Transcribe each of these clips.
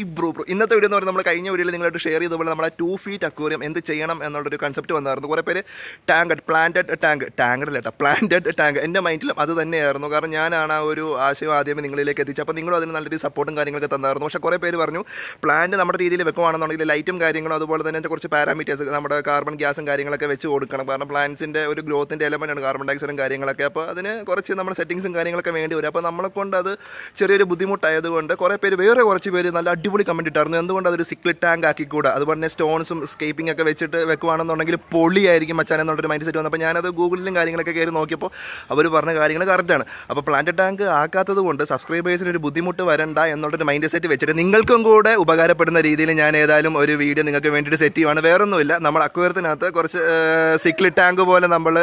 ഈ Bru Bru ഇന്നത്തെ video എന്ന് പറഞ്ഞാൽ നമ്മൾ കഴിഞ്ഞ വീഡിയോയിൽ നിങ്ങളായിട്ട് ഷെയർ ചെയ്തതുപോലെ നമ്മളെ ടു ഫീറ്റ് അക്വേറിയം എന്ത് ചെയ്യണം എന്നുള്ളൊരു കൺസെപ്റ്റ് വന്നായിരുന്നു കുറേ പേര് ടാങ്കഡ് പ്ലാന്റഡ് ടാങ്ക് ടാങ്കഡ് കേട്ടോ പ്ലാന്റഡ് ടാങ്ക് എൻ്റെ മൈൻഡിലും അത് തന്നെയായിരുന്നു കാരണം ഞാനാണ് ആ ഒരു ആശയം ആദ്യമേ നിങ്ങളിലേക്ക് എത്തിച്ചത് അപ്പോൾ നിങ്ങളും അതിന് നല്ലൊരു സപ്പോർട്ടും കാര്യങ്ങളൊക്കെ തന്നായിരുന്നു പക്ഷേ കുറേ പേര് പറഞ്ഞു പ്ലാന്റ് നമ്മുടെ രീതിയിൽ വെക്കുവാണെന്നുണ്ടെങ്കിൽ ലൈറ്റും കാര്യങ്ങളും അതുപോലെ തന്നെ എൻ്റെ കുറച്ച് പാരാമീറ്റേഴ്സ് നമ്മുടെ കാർബൺ ഗ്യാസും കാര്യങ്ങളൊക്കെ വെച്ച് കൊടുക്കണം കാരണം പ്ലാന്റ്സിൻ്റെ ഒരു ഗ്രോത്തിൻ്റെ ആണ് കാർബൺ ഡയോക്സൈഡും കാര്യങ്ങളൊക്കെ അപ്പോൾ അതിന് കുറച്ച് നമ്മുടെ സെറ്റിങ്സും കാര്യങ്ങളൊക്കെ വേണ്ടി വരും അപ്പോൾ നമ്മളെ കൊണ്ട് അത് ചെറിയൊരു ബുദ്ധിമുട്ടായതുകൊണ്ട് കുറേ പേര് വേറെ കുറച്ച് പേര് നല്ല അടിപൊളി കമൻറ്റ് ഇട്ടായിരുന്നു എന്തുകൊണ്ട് അതൊരു സിക്ലി ടാങ്ക് ആക്കിക്കൂടാ അതുപോലെ തന്നെ സ്റ്റോൺസും സ്കേപ്പിംഗ് ഒക്കെ വെച്ചിട്ട് വെക്കുവാണെന്നുണ്ടെങ്കിൽ പൊളിയായിരിക്കും മച്ചാൻ എന്നുള്ളൊരു മൈൻഡ് സെറ്റ് വന്നപ്പോൾ ഞാനത് ഗൂഗിളിലും കാര്യങ്ങളൊക്കെ കയറി നോക്കിയപ്പോൾ അവർ പറഞ്ഞ കാര്യങ്ങൾ കറക്റ്റാണ് അപ്പോൾ പ്ലാന്റ് ടാങ്ക് ആക്കാത്തത് കൊണ്ട് സബ്സ്ക്രൈബേഴ്സിന് ഒരു ബുദ്ധിമുട്ട് വരണ്ട എന്നുള്ളൊരു മൈൻഡ് സെറ്റ് വെച്ചിട്ട് നിങ്ങൾക്കും കൂടെ ഉപകാരപ്പെടുന്ന രീതിയിൽ ഞാൻ ഏതായാലും ഒരു വീഡിയോ നിങ്ങൾക്ക് വേണ്ടിയിട്ട് സെറ്റ് ചെയ്യുവാണ് വേറൊന്നുമില്ല നമ്മൾ അക്വേറത്തിനകത്ത് കുറച്ച് സിക്ലി ടാങ്ക് പോലെ നമ്മൾ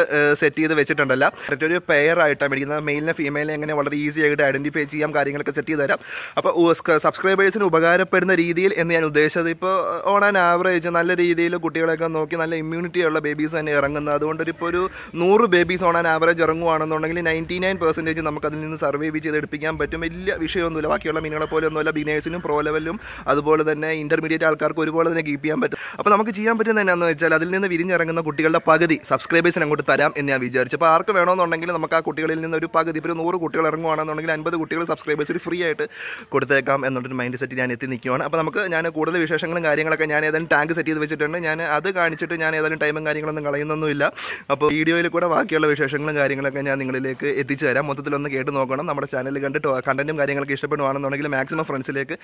സെറ്റ് ചെയ്ത് വെച്ചിട്ടുണ്ടല്ല കറക്റ്റ് ഒരു പെയർ ആയിട്ടാണ് മേടിക്കുന്നത് മെയിലിനെ ഫീമെയിലിനെ എങ്ങനെ വളരെ ഈസി ആയിട്ട് ഐഡൻറ്റിഫൈ ചെയ്യാം കാര്യങ്ങളൊക്കെ സെറ്റ് ചെയ്ത് തരാം അപ്പോൾ സബ്സ്ക്രൈബേഴ്സിന് ഉപകാരം ഉപകാരപ്പെടുന്ന രീതിയിൽ എന്ന് ഞാൻ ഉദ്ദേശിച്ചത് ഇപ്പോൾ ഓൺ ആൻ ആവറേജ് നല്ല രീതിയിൽ കുട്ടികളെയൊക്കെ നോക്കി നല്ല ഇമ്മ്യൂണിറ്റി ഉള്ള ബേബീസ് തന്നെ ഇറങ്ങുന്നത് അതുകൊണ്ട് ഇപ്പോൾ ഒരു നൂറ് ബേബീസ് ഓൺ ആൻ ആവറേജ് ഇറങ്ങുകയാണെന്നുണ്ടെങ്കിൽ നയൻറ്റി നയൻ പെർസെൻറ്റേജ് നമുക്ക് അതിൽ നിന്ന് സർവൈവ് ചെയ്ത് എടുപ്പിക്കാൻ പറ്റും വലിയ വിഷയമൊന്നുമില്ല ബാക്കിയുള്ള മീനുകളെ പോലെ ഒന്നുമില്ല ബിഗിനേഴ്സിനും പ്രോ ലെവലിലും അതുപോലെ തന്നെ ഇൻ്റർമീഡിയറ്റ് ആൾക്കാർക്ക് ഒരുപോലെ തന്നെ കീപ്പ് ചെയ്യാൻ പറ്റും അപ്പോൾ നമുക്ക് ചെയ്യാൻ പറ്റുന്ന എന്നാന്ന് വെച്ചാൽ അതിൽ നിന്ന് വിരിഞ്ഞിറങ്ങുന്ന കുട്ടികളുടെ പകുതി സബ്സ്ക്രൈബേഴ്സിന് അങ്ങോട്ട് തരാം എന്ന് ഞാൻ വിചാരിച്ചു അപ്പോൾ ആർക്ക് വേണമെന്നുണ്ടെങ്കിൽ നമുക്ക് ആ കുട്ടികളിൽ നിന്ന് ഒരു പകുതി ഇപ്പോൾ നൂറ് കുട്ടികൾ ഇറങ്ങുകയാണെന്നുണ്ടെങ്കിൽ അൻപത് കുട്ടികൾ സബ്സ്ക്രൈബേഴ്സിന് ഫ്രീ ആയിട്ട് കൊടുത്തേക്കാം എന്നുള്ളൊരു മൈൻഡ് സെറ്റ് ഞാൻ എത്തി നിൽക്കുവാണ് അപ്പോൾ നമുക്ക് ഞാൻ കൂടുതൽ വിശേഷങ്ങളും കാര്യങ്ങളൊക്കെ ഞാൻ ഏതായാലും ടാങ്ക് സെറ്റ് ചെയ്ത് വെച്ചിട്ടുണ്ട് ഞാൻ അത് കാണിച്ചിട്ട് ഞാൻ ഏതായാലും ടൈമും കാര്യങ്ങളൊന്നും കളയുന്നൊന്നുമില്ല അപ്പോൾ വീഡിയോയിൽ കൂടെ ബാക്കിയുള്ള വിശേഷങ്ങളും കാര്യങ്ങളൊക്കെ ഞാൻ നിങ്ങളിലേക്ക് എത്തിച്ചു തരാം മൊത്തത്തിലൊന്ന് കേട്ട് നോക്കണം നമ്മുടെ ചാനൽ കണ്ടിട്ട് കണ്ടൻറ്റും കാര്യങ്ങളൊക്കെ ഇഷ്ടപ്പെടുവാണെന്നുണ്ടെങ്കിൽ മാക്സിമം ഫ്രണ്ട്സിലേക്ക്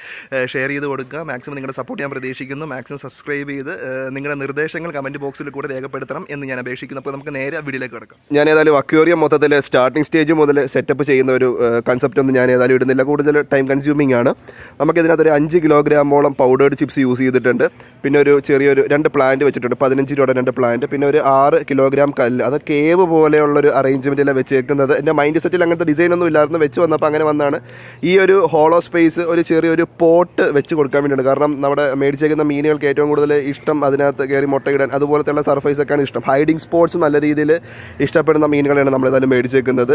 ഷെയർ ചെയ്ത് കൊടുക്കുക മാക്സിമം നിങ്ങളുടെ സപ്പോർട്ട് ഞാൻ പ്രതീക്ഷിക്കുന്നു മാക്സിമം സബ്സ്ക്രൈബ് ചെയ്ത് നിങ്ങളുടെ നിർദ്ദേശങ്ങൾ കമൻറ്റ് ബോക്സിൽ കൂടെ രേഖപ്പെടുത്തണം എന്ന് ഞാൻ അപേക്ഷിക്കുന്നു അപ്പോൾ നമുക്ക് നേരെ വീഡിയോയിലേക്ക് കിടക്കാം ഞാൻ ഏതായാലും അക്യൂറിയം മൊത്തത്തിൽ സ്റ്റാർട്ടിംഗ് സ്റ്റേജ് മുതൽ സെറ്റപ്പ് ചെയ്യുന്ന ഒരു കൺസെപ്റ്റ് ഒന്നും ഞാൻ ഏതായാലും ഇടുന്നില്ല കൂടുതൽ ടൈം കൺസ്യൂമിംഗ് ആണ് നമുക്ക് ഒരു അഞ്ച് കിലോഗ്രാമോളം പൗഡേർഡ് ചിപ്സ് യൂസ് ചെയ്തിട്ടുണ്ട് പിന്നെ ഒരു ചെറിയൊരു രണ്ട് പ്ലാന്റ് വെച്ചിട്ടുണ്ട് പതിനഞ്ച് രൂപയുടെ രണ്ട് പ്ലാന്റ് പിന്നെ ഒരു ആറ് കിലോഗ്രാം കല്ല് അത് കേവ് പോലെയുള്ളൊരു അറേഞ്ച്മെൻറ്റിലാണ് വെച്ചേക്കുന്നത് എൻ്റെ മൈൻഡ് സെറ്റിൽ അങ്ങനത്തെ ഡിസൈനൊന്നും ഇല്ലായിരുന്നു വെച്ച് വന്നപ്പോൾ അങ്ങനെ വന്നാണ് ഈ ഒരു ഹോളോ സ്പേസ് ഒരു ചെറിയൊരു പോട്ട് വെച്ച് കൊടുക്കാൻ വേണ്ടിയിട്ടുണ്ട് കാരണം നമ്മുടെ മേടിച്ചേക്കുന്ന മീനുകൾക്ക് ഏറ്റവും കൂടുതൽ ഇഷ്ടം അതിനകത്ത് കയറി മുട്ടയിടാൻ അതുപോലത്തെയുള്ള സർഫേസൊക്കെയാണ് ഇഷ്ടം ഹൈഡിങ് സ്പോട്സ് നല്ല രീതിയിൽ ഇഷ്ടപ്പെടുന്ന മീനുകളെയാണ് നമ്മളേതായാലും മേടിച്ചേക്കുന്നത്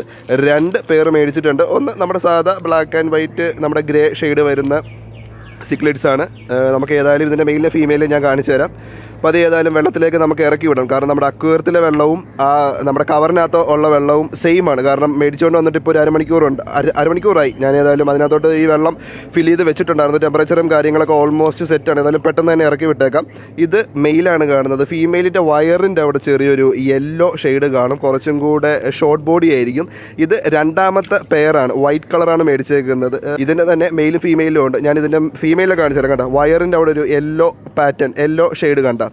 രണ്ട് പേർ മേടിച്ചിട്ടുണ്ട് ഒന്ന് നമ്മുടെ സാധാ ബ്ലാക്ക് ആൻഡ് വൈറ്റ് നമ്മുടെ ഗ്രേ ഷെയ്ഡ് വരുന്ന സിക്ലെറ്റ്സ് ആണ് നമുക്ക് ഏതായാലും ഇതിൻ്റെ മെയിലിലെ ഫീമെയിലും ഞാൻ കാണിച്ചു തരാം അപ്പോൾ അത് ഏതായാലും വെള്ളത്തിലേക്ക് നമുക്ക് ഇറക്കി വിടണം കാരണം നമ്മുടെ അക്വേറിയത്തിലെ വെള്ളവും ആ നമ്മുടെ കവറിനകത്ത് ഉള്ള വെള്ളവും സെയിം ആണ് കാരണം മേടിച്ചുകൊണ്ട് വന്നിട്ട് ഇപ്പോൾ ഒരു അരമണിക്കൂറുണ്ട് അര അരമണിക്കൂറായി ഞാൻ ഏതായാലും അതിനകത്തോട്ട് ഈ വെള്ളം ഫിൽ ചെയ്ത് വെച്ചിട്ടുണ്ടായിരുന്നു ടെമ്പറേച്ചറും കാര്യങ്ങളൊക്കെ ഓൾമോസ്റ്റ് സെറ്റാണ് ഏതായാലും പെട്ടെന്ന് തന്നെ ഇറക്കി വിട്ടേക്കാം ഇത് മെയിലാണ് കാണുന്നത് ഫീമെയിലിൻ്റെ വയറിൻ്റെ അവിടെ ചെറിയൊരു യെല്ലോ ഷെയ്ഡ് കാണും കുറച്ചും കൂടെ ഷോർട്ട് ബോഡി ആയിരിക്കും ഇത് രണ്ടാമത്തെ പെയറാണ് വൈറ്റ് കളറാണ് മേടിച്ചേക്കുന്നത് ഇതിൻ്റെ തന്നെ മെയിലും ഫീമെയിലും ഉണ്ട് ഞാൻ ഇതിൻ്റെ ഫീമെയിലെ കാണിച്ചു തരാം വയറിൻ്റെ അവിടെ ഒരു യെല്ലോ പാറ്റേൺ യെല്ലോ ഷെയ്ഡ് കണ്ട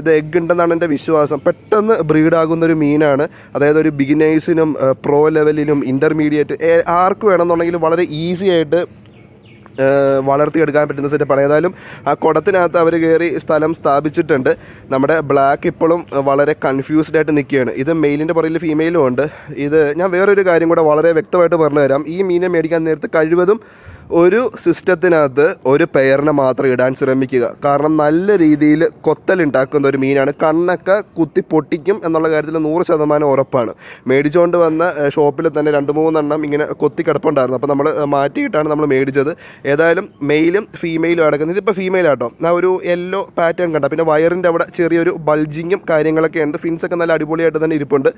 ഇത് എഗ് ഉണ്ടെന്നാണ് എൻ്റെ വിശ്വാസം പെട്ടെന്ന് ബ്രീഡാകുന്ന ഒരു മീനാണ് അതായത് ഒരു ബിഗിനേഴ്സിനും പ്രോ ലെവലിനും ഇൻ്റർമീഡിയറ്റ് ആർക്ക് വേണമെന്നുണ്ടെങ്കിലും വളരെ ഈസി ആയിട്ട് വളർത്തിയെടുക്കാൻ പറ്റുന്ന സെറ്റപ്പാണ് ഏതായാലും ആ കുടത്തിനകത്ത് അവർ കയറി സ്ഥലം സ്ഥാപിച്ചിട്ടുണ്ട് നമ്മുടെ ബ്ലാക്ക് ഇപ്പോഴും വളരെ കൺഫ്യൂസ്ഡ് ആയിട്ട് നിൽക്കുകയാണ് ഇത് മെയിലിൻ്റെ പുറകിൽ ഫീമെയിലും ഉണ്ട് ഇത് ഞാൻ വേറൊരു കാര്യം കൂടെ വളരെ വ്യക്തമായിട്ട് പറഞ്ഞു തരാം ഈ മീനെ മേടിക്കാൻ നേരത്ത് കഴിവതും ഒരു സിസ്റ്റത്തിനകത്ത് ഒരു പെയറിനെ മാത്രം ഇടാൻ ശ്രമിക്കുക കാരണം നല്ല രീതിയിൽ കൊത്തലുണ്ടാക്കുന്ന ഒരു മീനാണ് കണ്ണൊക്കെ കുത്തി പൊട്ടിക്കും എന്നുള്ള കാര്യത്തിൽ നൂറ് ശതമാനം ഉറപ്പാണ് മേടിച്ചുകൊണ്ട് വന്ന ഷോപ്പിൽ തന്നെ രണ്ട് മൂന്നെണ്ണം ഇങ്ങനെ കൊത്തി കിടപ്പുണ്ടായിരുന്നു അപ്പോൾ നമ്മൾ മാറ്റിയിട്ടാണ് നമ്മൾ മേടിച്ചത് ഏതായാലും മെയിലും ഫീമെയിലും അടക്കുന്നത് ഇതിപ്പോൾ ഫീമെയിലാട്ടോ ആ ഒരു യെല്ലോ പാറ്റേൺ കണ്ട പിന്നെ വയറിൻ്റെ അവിടെ ചെറിയൊരു ബൾജിങ്ങും കാര്യങ്ങളൊക്കെ ഉണ്ട് ഫിൻസൊക്കെ നല്ല അടിപൊളിയായിട്ട് തന്നെ ഇരിപ്പുണ്ട്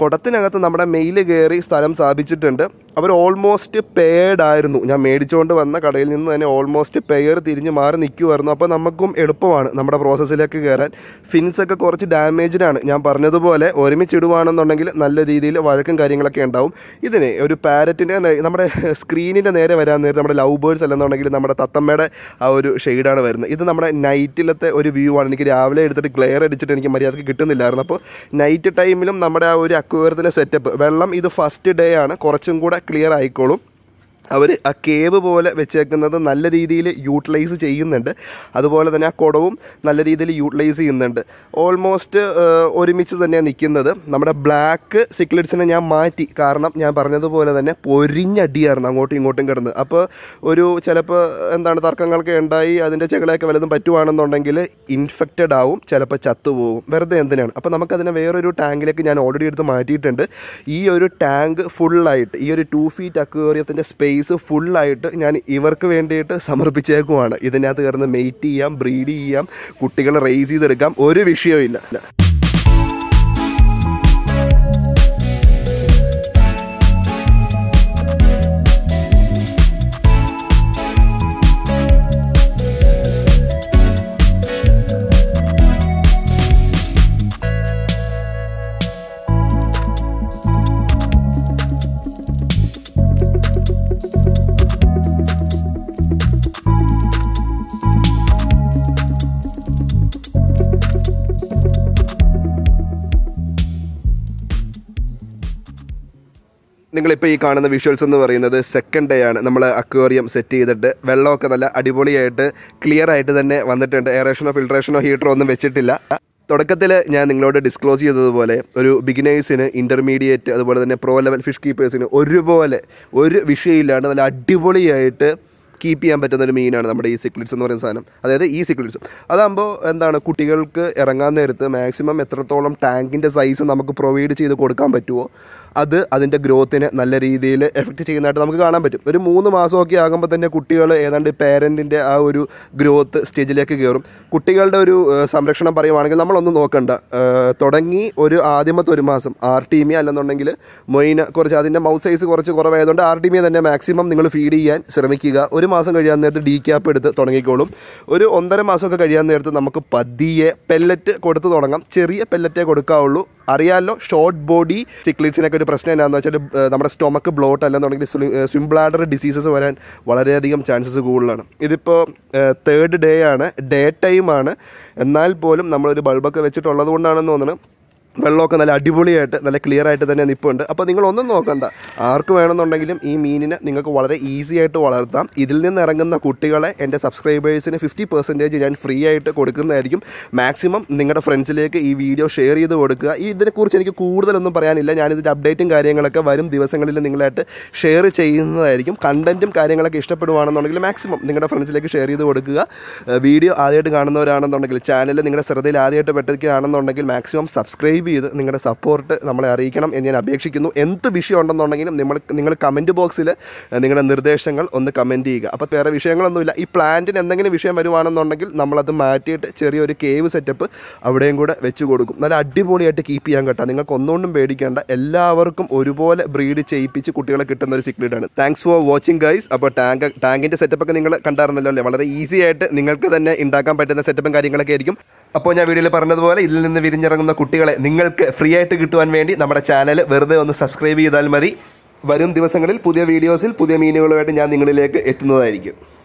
കുടത്തിനകത്ത് നമ്മുടെ മെയിൽ കയറി സ്ഥലം സ്ഥാപിച്ചിട്ടുണ്ട് അവർ ഓൾമോസ്റ്റ് പെയർഡ് ആയിരുന്നു ഞാൻ മേടിച്ചുകൊണ്ട് വന്ന കടയിൽ നിന്ന് തന്നെ ഓൾമോസ്റ്റ് പെയർ തിരിഞ്ഞ് മാറി നിൽക്കുമായിരുന്നു അപ്പോൾ നമുക്കും എളുപ്പമാണ് നമ്മുടെ പ്രോസസ്സിലേക്ക് കയറാൻ ഫിൻസൊക്കെ കുറച്ച് ഡാമേജ്ഡാണ് ഞാൻ പറഞ്ഞതുപോലെ ഒരുമിച്ചിടുവാണെന്നുണ്ടെങ്കിൽ നല്ല രീതിയിൽ വഴക്കും കാര്യങ്ങളൊക്കെ ഉണ്ടാവും ഇതിന് ഒരു പാരറ്റിൻ്റെ നമ്മുടെ സ്ക്രീനിൻ്റെ നേരെ വരാൻ നേരം നമ്മുടെ ലവ് ബേർഡ്സ് അല്ലെന്നുണ്ടെങ്കിൽ നമ്മുടെ തത്തമ്മയുടെ ആ ഒരു ഷെയ്ഡാണ് വരുന്നത് ഇത് നമ്മുടെ നൈറ്റിലത്തെ ഒരു വ്യൂ ആണ് എനിക്ക് രാവിലെ എടുത്തിട്ട് ഗ്ലെയർ അടിച്ചിട്ട് എനിക്ക് മര്യാദക്ക് കിട്ടുന്നില്ലായിരുന്നു അപ്പോൾ നൈറ്റ് ടൈമിലും നമ്മുടെ ആ ഒരു അക്വേറിയത്തിലെ സെറ്റപ്പ് വെള്ളം ഇത് ഫസ്റ്റ് ഡേ ആണ് കുറച്ചും കൂടെ ക്ലിയർ ആയിക്കോളും അവർ ആ കേവ് പോലെ വെച്ചേക്കുന്നത് നല്ല രീതിയിൽ യൂട്ടിലൈസ് ചെയ്യുന്നുണ്ട് അതുപോലെ തന്നെ ആ കുടവും നല്ല രീതിയിൽ യൂട്ടിലൈസ് ചെയ്യുന്നുണ്ട് ഓൾമോസ്റ്റ് ഒരുമിച്ച് തന്നെയാണ് നിൽക്കുന്നത് നമ്മുടെ ബ്ലാക്ക് സിക്ലിഡ്സിനെ ഞാൻ മാറ്റി കാരണം ഞാൻ പറഞ്ഞതുപോലെ തന്നെ പൊരിഞ്ഞടിയായിരുന്നു അങ്ങോട്ടും ഇങ്ങോട്ടും കിടന്ന് അപ്പോൾ ഒരു ചിലപ്പോൾ എന്താണ് തർക്കങ്ങളൊക്കെ ഉണ്ടായി അതിൻ്റെ ചെകളെയൊക്കെ വലുതും പറ്റുവാണെന്നുണ്ടെങ്കിൽ ഇൻഫെക്റ്റഡ് ആവും ചിലപ്പോൾ ചത്തുപോകും വെറുതെ എന്തിനാണ് അപ്പോൾ നമുക്കതിനെ വേറൊരു ടാങ്കിലേക്ക് ഞാൻ ഓൾറെഡി എടുത്ത് മാറ്റിയിട്ടുണ്ട് ഈ ഒരു ടാങ്ക് ഫുള്ളായിട്ട് ഈ ഒരു ടു ഫീറ്റ് അക്വേറിയത്തിൻ്റെ സ്പേസ് സ്പേസ് ഫുള്ളായിട്ട് ഞാൻ ഇവർക്ക് വേണ്ടിയിട്ട് സമർപ്പിച്ചേക്കുവാണ് ഇതിനകത്ത് കയറുന്ന മെയ്റ്റ് ചെയ്യാം ബ്രീഡ് ചെയ്യാം കുട്ടികളെ റേസ് ചെയ്തെടുക്കാം ഒരു വിഷയവും ഇല്ല നിങ്ങളിപ്പോൾ ഈ കാണുന്ന വിഷ്വൽസ് എന്ന് പറയുന്നത് സെക്കൻഡ് ഡേ ആണ് നമ്മൾ അക്വേറിയം സെറ്റ് ചെയ്തിട്ട് വെള്ളമൊക്കെ നല്ല അടിപൊളിയായിട്ട് ക്ലിയർ ആയിട്ട് തന്നെ വന്നിട്ടുണ്ട് എയറേഷനോ ഫിൽട്രേഷനോ ഹീറ്ററോ ഒന്നും വെച്ചിട്ടില്ല തുടക്കത്തിൽ ഞാൻ നിങ്ങളോട് ഡിസ്ക്ലോസ് ചെയ്തതുപോലെ ഒരു ബിഗിനേഴ്സിന് ഇൻ്റർമീഡിയറ്റ് അതുപോലെ തന്നെ പ്രോ ലെവൽ ഫിഷ് കീപ്പേഴ്സിന് ഒരുപോലെ ഒരു വിഷയമില്ലാണ്ട് നല്ല അടിപൊളിയായിട്ട് കീപ്പ് ചെയ്യാൻ പറ്റുന്ന ഒരു മീനാണ് നമ്മുടെ ഈ സിക്ലിറ്റ്സ് എന്ന് പറയുന്ന സാധനം അതായത് ഈ സിക്ലിറ്റ്സ് അതാകുമ്പോൾ എന്താണ് കുട്ടികൾക്ക് ഇറങ്ങാൻ നേരത്ത് മാക്സിമം എത്രത്തോളം ടാങ്കിൻ്റെ സൈസ് നമുക്ക് പ്രൊവൈഡ് ചെയ്ത് കൊടുക്കാൻ പറ്റുമോ അത് അതിൻ്റെ ഗ്രോത്തിന് നല്ല രീതിയിൽ എഫക്റ്റ് ചെയ്യുന്നതായിട്ട് നമുക്ക് കാണാൻ പറ്റും ഒരു മൂന്ന് മാസമൊക്കെ ആകുമ്പോൾ തന്നെ കുട്ടികൾ ഏതാണ്ട് പേരൻറ്റിൻ്റെ ആ ഒരു ഗ്രോത്ത് സ്റ്റേജിലേക്ക് കയറും കുട്ടികളുടെ ഒരു സംരക്ഷണം പറയുവാണെങ്കിൽ നമ്മളൊന്നും നോക്കണ്ട തുടങ്ങി ഒരു ആദ്യമത്തെ ഒരു മാസം ആർ ടീമിയ e അല്ലെന്നുണ്ടെങ്കിൽ മൊയിന കുറച്ച് അതിൻ്റെ മൗത്ത് സൈസ് കുറച്ച് കുറവായതുകൊണ്ട് ആർ ടീമിയ e തന്നെ മാക്സിമം നിങ്ങൾ ഫീഡ് ചെയ്യാൻ ശ്രമിക്കുക ഒരു മാസം കഴിയാൻ നേരത്ത് ഡി ക്യാപ്പ് എടുത്ത് തുടങ്ങിക്കോളും ഒരു ഒന്നര മാസമൊക്കെ കഴിയാൻ നേരത്ത് നമുക്ക് പതിയെ പെല്ലറ്റ് കൊടുത്ത് തുടങ്ങാം ചെറിയ പെല്ലറ്റേ കൊടുക്കാവുള്ളൂ അറിയാമല്ലോ ഷോർട്ട് ബോഡി സിക്ലിറ്റ്സിനൊക്കെ ഒരു പ്രശ്നം എന്താണെന്ന് വെച്ചാൽ നമ്മുടെ സ്റ്റൊമക്ക് ബ്ലോട്ട് അല്ലെന്നുണ്ടെങ്കിൽ സ്വിം ബ്ലാഡർ ഡിസീസസ് വരാൻ വളരെയധികം ചാൻസസ് കൂടുതലാണ് ഇതിപ്പോൾ തേർഡ് ഡേ ആണ് ഡേ ടൈമാണ് എന്നാൽ പോലും നമ്മളൊരു ബൾബൊക്കെ വെച്ചിട്ടുള്ളത് കൊണ്ടാണെന്ന് തോന്നുന്നത് വെള്ളമൊക്കെ നല്ല അടിപൊളിയായിട്ട് നല്ല ക്ലിയർ ആയിട്ട് തന്നെ നിപ്പുണ്ട് അപ്പോൾ നിങ്ങൾ ഒന്നും നോക്കണ്ട ആർക്ക് വേണമെന്നുണ്ടെങ്കിലും ഈ മീനിനെ നിങ്ങൾക്ക് വളരെ ഈസി ആയിട്ട് വളർത്താം ഇതിൽ നിന്ന് ഇറങ്ങുന്ന കുട്ടികളെ എൻ്റെ സബ്സ്ക്രൈബേഴ്സിന് ഫിഫ്റ്റി പെർസെൻറ്റേജ് ഞാൻ ഫ്രീ ആയിട്ട് കൊടുക്കുന്നതായിരിക്കും മാക്സിമം നിങ്ങളുടെ ഫ്രണ്ട്സിലേക്ക് ഈ വീഡിയോ ഷെയർ ചെയ്ത് കൊടുക്കുക ഈ ഇതിനെക്കുറിച്ച് എനിക്ക് കൂടുതലൊന്നും പറയാനില്ല ഞാനിതിൻ്റെ അപ്ഡേറ്റും കാര്യങ്ങളൊക്കെ വരും ദിവസങ്ങളിൽ നിങ്ങളായിട്ട് ഷെയർ ചെയ്യുന്നതായിരിക്കും കണ്ടൻറ്റും കാര്യങ്ങളൊക്കെ ഇഷ്ടപ്പെടുവാണെന്നുണ്ടെങ്കിൽ മാക്സിമം നിങ്ങളുടെ ഫ്രണ്ട്സിലേക്ക് ഷെയർ ചെയ്ത് കൊടുക്കുക വീഡിയോ ആദ്യമായിട്ട് കാണുന്നവരാണെന്നുണ്ടെങ്കിൽ ചാനൽ നിങ്ങളുടെ ശ്രദ്ധയിൽ ആദ്യമായിട്ട് പെട്ടിരിക്കുകയാണെന്നുണ്ടെങ്കിൽ മാക്സിമം സബ്സ്ക്രൈബ് സബ്സ്ക്രൈബ് ചെയ്ത് നിങ്ങളുടെ സപ്പോർട്ട് നമ്മളെ അറിയിക്കണം എന്ന് ഞാൻ അപേക്ഷിക്കുന്നു എന്ത് വിഷയം ഉണ്ടെന്നുണ്ടെങ്കിലും നമ്മൾ നിങ്ങൾ കമൻറ്റ് ബോക്സിൽ നിങ്ങളുടെ നിർദ്ദേശങ്ങൾ ഒന്ന് കമൻറ്റ് ചെയ്യുക അപ്പോൾ വേറെ വിഷയങ്ങളൊന്നുമില്ല ഈ പ്ലാന്റിന് എന്തെങ്കിലും വിഷയം വരുവാണെന്നുണ്ടെങ്കിൽ നമ്മളത് മാറ്റിയിട്ട് ചെറിയൊരു കേവ് സെറ്റപ്പ് അവിടെയും കൂടെ വെച്ച് കൊടുക്കും നല്ല അടിപൊളിയായിട്ട് കീപ്പ് ചെയ്യാൻ കേട്ടോ നിങ്ങൾക്ക് ഒന്നുകൊണ്ടും പേടിക്കേണ്ട എല്ലാവർക്കും ഒരുപോലെ ബ്രീഡ് ചെയ്യിപ്പിച്ച് കുട്ടികളെ കിട്ടുന്ന ഒരു സിക്ലിഡാണ് താങ്ക്സ് ഫോർ വാച്ചിങ് ഗൈസ് അപ്പോൾ ടാങ്ക് ടാങ്കിൻ്റെ സെറ്റപ്പൊക്കെ നിങ്ങൾ കണ്ടായിരുന്നല്ലോ അല്ലേ വളരെ ഈസി ആയിട്ട് നിങ്ങൾക്ക് തന്നെ ഉണ്ടാക്കാൻ പറ്റുന്ന സെറ്റപ്പും കാര്യങ്ങളൊക്കെ ആയിരിക്കും അപ്പോൾ ഞാൻ വീഡിയോയിൽ പറഞ്ഞതുപോലെ ഇതിൽ നിന്ന് വിരിഞ്ഞിറങ്ങുന്ന കുട്ടികളെ നിങ്ങൾക്ക് ഫ്രീ ആയിട്ട് കിട്ടുവാൻ വേണ്ടി നമ്മുടെ ചാനൽ വെറുതെ ഒന്ന് സബ്സ്ക്രൈബ് ചെയ്താൽ മതി വരും ദിവസങ്ങളിൽ പുതിയ വീഡിയോസിൽ പുതിയ മീനുകളുമായിട്ട് ഞാൻ നിങ്ങളിലേക്ക് എത്തുന്നതായിരിക്കും